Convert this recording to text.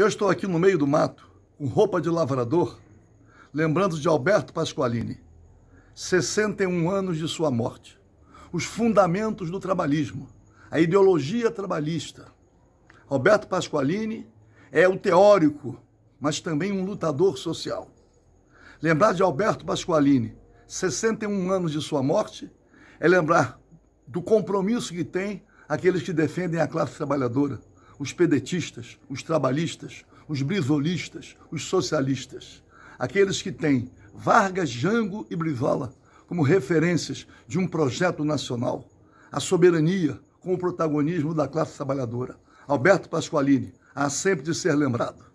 Eu estou aqui no meio do mato, com roupa de lavrador, lembrando de Alberto Pasqualini. 61 anos de sua morte. Os fundamentos do trabalhismo, a ideologia trabalhista. Alberto Pasqualini é o teórico, mas também um lutador social. Lembrar de Alberto Pasqualini, 61 anos de sua morte, é lembrar do compromisso que tem aqueles que defendem a classe trabalhadora, os pedetistas, os trabalhistas, os brizolistas, os socialistas, aqueles que têm Vargas, Jango e Brizola como referências de um projeto nacional, a soberania com o protagonismo da classe trabalhadora. Alberto Pasqualini, há sempre de ser lembrado.